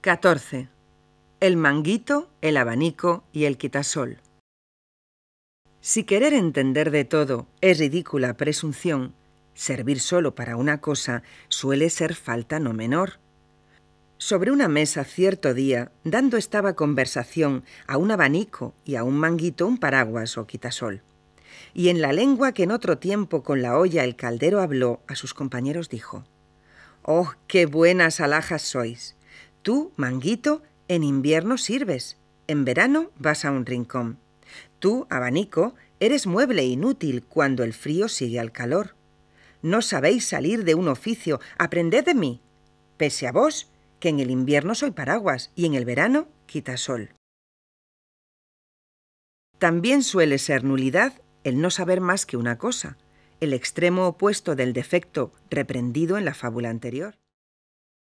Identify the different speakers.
Speaker 1: 14. El manguito, el abanico y el quitasol. Si querer entender de todo es ridícula presunción, servir solo para una cosa suele ser falta no menor. Sobre una mesa cierto día, dando estaba conversación a un abanico y a un manguito un paraguas o quitasol. Y en la lengua que en otro tiempo con la olla el caldero habló, a sus compañeros dijo, ¡Oh, qué buenas alhajas sois! Tú, manguito, en invierno sirves, en verano vas a un rincón. Tú, abanico, eres mueble inútil cuando el frío sigue al calor. No sabéis salir de un oficio, aprended de mí. Pese a vos, que en el invierno soy paraguas y en el verano quitasol. También suele ser nulidad el no saber más que una cosa, el extremo opuesto del defecto reprendido en la fábula anterior.